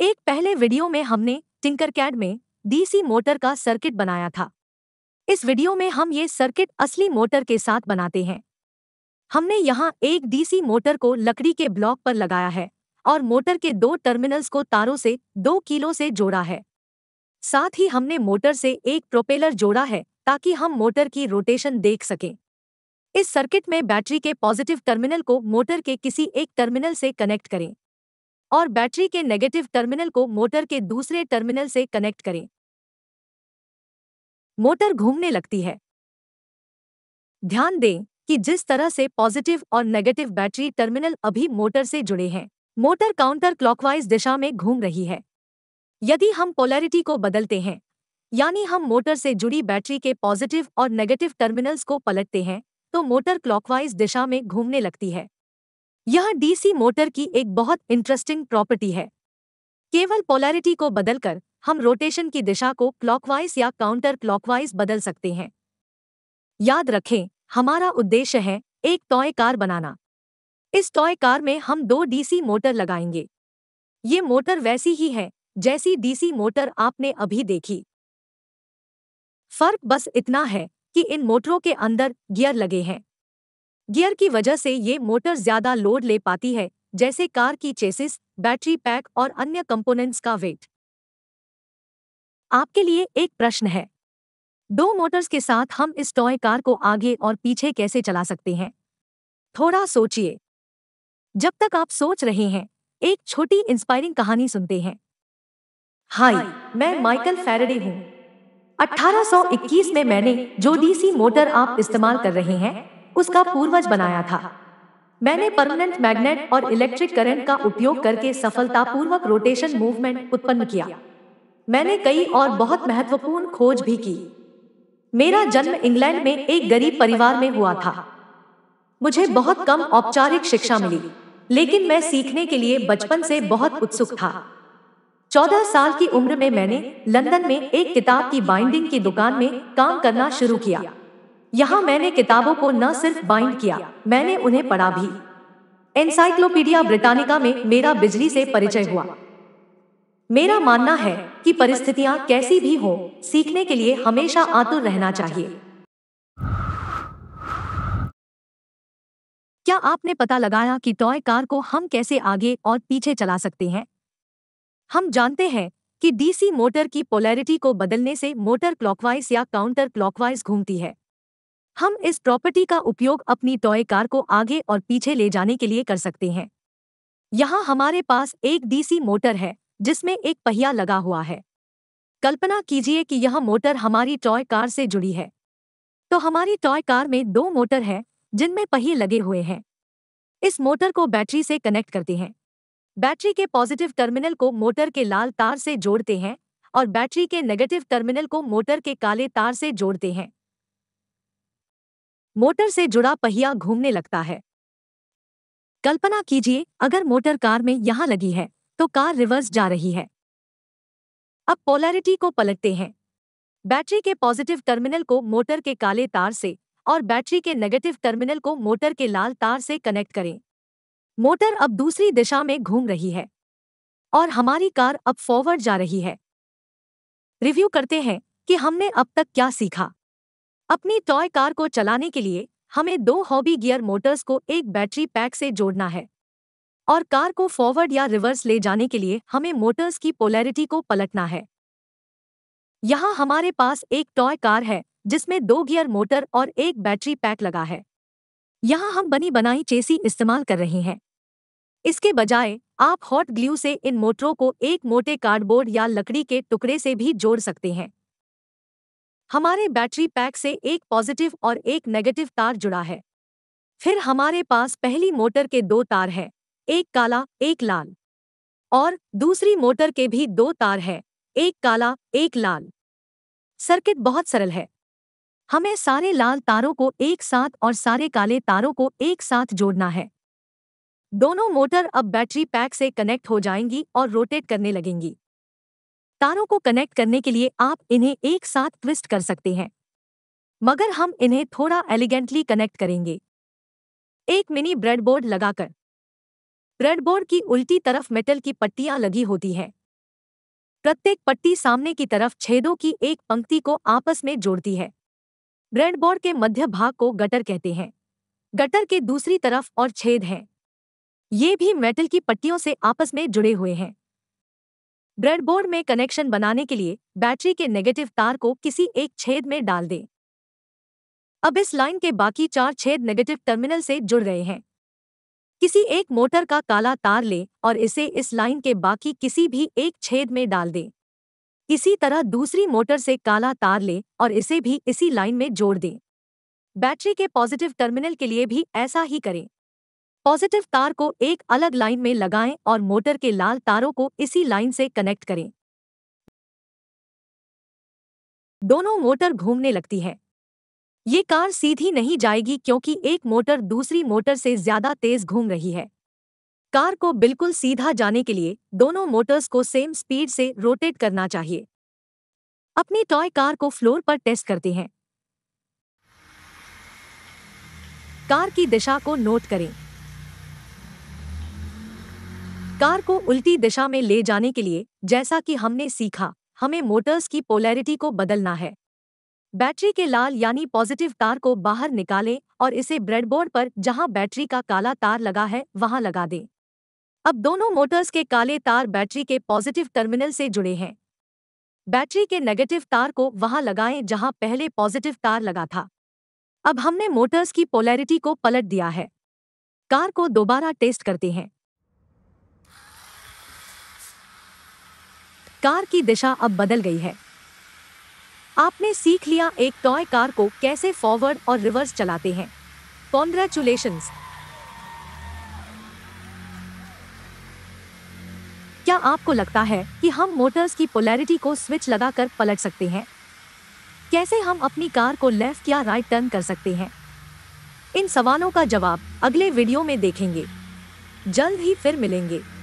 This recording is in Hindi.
एक पहले वीडियो में हमने टिंकर कैड में डीसी मोटर का सर्किट बनाया था इस वीडियो में हम ये सर्किट असली मोटर के साथ बनाते हैं हमने यहाँ एक डीसी मोटर को लकड़ी के ब्लॉक पर लगाया है और मोटर के दो टर्मिनल्स को तारों से दो किलो से जोड़ा है साथ ही हमने मोटर से एक प्रोपेलर जोड़ा है ताकि हम मोटर की रोटेशन देख सकें इस सर्किट में बैटरी के पॉजिटिव टर्मिनल को मोटर के किसी एक टर्मिनल से कनेक्ट करें और बैटरी के नेगेटिव टर्मिनल को मोटर के दूसरे टर्मिनल से कनेक्ट करें मोटर घूमने लगती है ध्यान दें कि जिस तरह से पॉजिटिव और नेगेटिव बैटरी टर्मिनल अभी मोटर से जुड़े हैं मोटर काउंटर क्लॉकवाइज दिशा में घूम रही है यदि हम पोलैरिटी को बदलते हैं यानी हम मोटर से जुड़ी बैटरी के पॉजिटिव और नेगेटिव टर्मिनल्स को पलटते हैं तो मोटर क्लॉकवाइज दिशा में घूमने लगती है यह डीसी मोटर की एक बहुत इंटरेस्टिंग प्रॉपर्टी है केवल पोलैरिटी को बदलकर हम रोटेशन की दिशा को क्लॉकवाइज या काउंटर क्लॉकवाइज बदल सकते हैं याद रखें हमारा उद्देश्य है एक टॉय कार बनाना इस टॉय कार में हम दो डीसी मोटर लगाएंगे ये मोटर वैसी ही है जैसी डीसी मोटर आपने अभी देखी फर्क बस इतना है कि इन मोटरों के अंदर गियर लगे हैं गियर की वजह से ये मोटर ज्यादा लोड ले पाती है जैसे कार की चेसिस बैटरी पैक और अन्य कंपोनेंट्स का वेट आपके लिए एक प्रश्न है दो मोटर्स के साथ हम इस टॉय कार को आगे और पीछे कैसे चला सकते हैं थोड़ा सोचिए जब तक आप सोच रहे हैं एक छोटी इंस्पायरिंग कहानी सुनते हैं हाय मैं माइकल फैरडे हूँ 1821 में मैंने जो डीसी मोटर आप इस्तेमाल कर रहे हैं उसका पूर्वज बनाया था मैंने परमानेंट मैग्नेट और इलेक्ट्रिक करंट का उपयोग करके सफलतापूर्वक रोटेशन मूवमेंट उत्पन्न किया मैंने कई और बहुत महत्वपूर्ण खोज भी की मेरा जन्म इंग्लैंड में एक गरीब परिवार में हुआ था मुझे बहुत कम औपचारिक शिक्षा मिली लेकिन मैं सीखने के लिए बचपन से बहुत उत्सुक था चौदह साल की उम्र में मैंने लंदन में एक किताब की बाइंडिंग की दुकान में काम करना शुरू किया यहाँ मैंने किताबों को न सिर्फ बाइंड किया मैंने उन्हें पढ़ा भी एनसाइक्लोपीडिया ब्रिटानिका में मेरा बिजली से परिचय हुआ मेरा मानना है कि परिस्थितियाँ कैसी भी हो सीखने के लिए हमेशा आतुर रहना चाहिए क्या आपने पता लगाया कि टॉय कार को हम कैसे आगे और पीछे चला सकते हैं हम जानते हैं कि डीसी मोटर की पोलैरिटी को बदलने से मोटर क्लॉकवाइज या काउंटर क्लॉकवाइज घूमती है हम इस प्रॉपर्टी का उपयोग अपनी टॉय कार को आगे और पीछे ले जाने के लिए कर सकते हैं यहाँ हमारे पास एक डीसी मोटर है जिसमें एक पहिया लगा हुआ है कल्पना कीजिए कि यह मोटर हमारी टॉय कार से जुड़ी है तो हमारी टॉय कार में दो मोटर है जिनमें पहिए लगे हुए हैं इस मोटर को बैटरी से कनेक्ट करते हैं बैटरी के पॉजिटिव टर्मिनल को मोटर के लाल तार से जोड़ते हैं और बैटरी के नेगेटिव टर्मिनल को मोटर के काले तार से जोड़ते हैं मोटर से जुड़ा पहिया घूमने लगता है कल्पना कीजिए अगर मोटर कार में यहां लगी है तो कार रिवर्स जा रही है अब पोलैरिटी को पलटते हैं बैटरी के पॉजिटिव टर्मिनल को मोटर के काले तार से और बैटरी के नेगेटिव टर्मिनल को मोटर के लाल तार से कनेक्ट करें मोटर अब दूसरी दिशा में घूम रही है और हमारी कार अब फॉरवर्ड जा रही है रिव्यू करते हैं कि हमने अब तक क्या सीखा अपनी टॉय कार को चलाने के लिए हमें दो हॉबी गियर मोटर्स को एक बैटरी पैक से जोड़ना है और कार को फॉरवर्ड या रिवर्स ले जाने के लिए हमें मोटर्स की पोलैरिटी को पलटना है यहाँ हमारे पास एक टॉय कार है जिसमें दो गियर मोटर और एक बैटरी पैक लगा है यहाँ हम बनी बनाई चेसी इस्तेमाल कर रहे हैं इसके बजाय आप हॉट ग्लू से इन मोटरों को एक मोटे कार्डबोर्ड या लकड़ी के टुकड़े से भी जोड़ सकते हैं हमारे बैटरी पैक से एक पॉजिटिव और एक नेगेटिव तार जुड़ा है फिर हमारे पास पहली मोटर के दो तार हैं एक काला एक लाल और दूसरी मोटर के भी दो तार हैं एक काला एक लाल सर्किट बहुत सरल है हमें सारे लाल तारों को एक साथ और सारे काले तारों को एक साथ जोड़ना है दोनों मोटर अब बैटरी पैक से कनेक्ट हो जाएंगी और रोटेट करने लगेंगी तारों को कनेक्ट करने के लिए आप इन्हें एक साथ ट्विस्ट कर सकते हैं मगर हम इन्हें थोड़ा एलिगेंटली कनेक्ट करेंगे एक मिनी ब्रेडबोर्ड लगाकर ब्रेडबोर्ड की उल्टी तरफ मेटल की पट्टियां लगी होती हैं प्रत्येक पट्टी सामने की तरफ छेदों की एक पंक्ति को आपस में जोड़ती है ब्रेडबोर्ड के मध्य भाग को गटर कहते हैं गटर के दूसरी तरफ और छेद हैं ये भी मेटल की पट्टियों से आपस में जुड़े हुए हैं ब्रेडबोर्ड में कनेक्शन बनाने के लिए बैटरी के नेगेटिव तार को किसी एक छेद में डाल दें अब इस लाइन के बाकी चार छेद नेगेटिव टर्मिनल से जुड़ रहे हैं किसी एक मोटर का काला तार लें और इसे इस लाइन के बाकी किसी भी एक छेद में डाल दें इसी तरह दूसरी मोटर से काला तार लें और इसे भी इसी लाइन में जोड़ दें बैटरी के पॉजिटिव टर्मिनल के लिए भी ऐसा ही करें पॉजिटिव तार को एक अलग लाइन में लगाएं और मोटर के लाल तारों को इसी लाइन से कनेक्ट करें दोनों मोटर घूमने लगती है ये कार सीधी नहीं जाएगी क्योंकि एक मोटर दूसरी मोटर से ज्यादा तेज घूम रही है कार को बिल्कुल सीधा जाने के लिए दोनों मोटर्स को सेम स्पीड से रोटेट करना चाहिए अपनी टॉय कार को फ्लोर पर टेस्ट करते हैं कार की दिशा को नोट करें कार को उल्टी दिशा में ले जाने के लिए जैसा कि हमने सीखा हमें मोटर्स की पोलैरिटी को बदलना है बैटरी के लाल यानी पॉजिटिव तार को बाहर निकालें और इसे ब्रेडबोर्ड पर जहां बैटरी का काला तार लगा है वहां लगा दें अब दोनों मोटर्स के काले तार बैटरी के पॉजिटिव टर्मिनल से जुड़े हैं बैटरी के नेगेटिव तार को वहां लगाएं जहां पहले पॉजिटिव तार लगा था अब हमने मोटर्स की पोलैरिटी को पलट दिया है कार को दोबारा टेस्ट करते हैं कार की दिशा अब बदल गई है आपने सीख लिया एक टॉय कार को कैसे फॉरवर्ड और रिवर्स चलाते हैं कॉन्ग्रेचुलेशन क्या आपको लगता है कि हम मोटर्स की पोलैरिटी को स्विच लगाकर पलट सकते हैं कैसे हम अपनी कार को लेफ्ट या राइट टर्न कर सकते हैं इन सवालों का जवाब अगले वीडियो में देखेंगे जल्द ही फिर मिलेंगे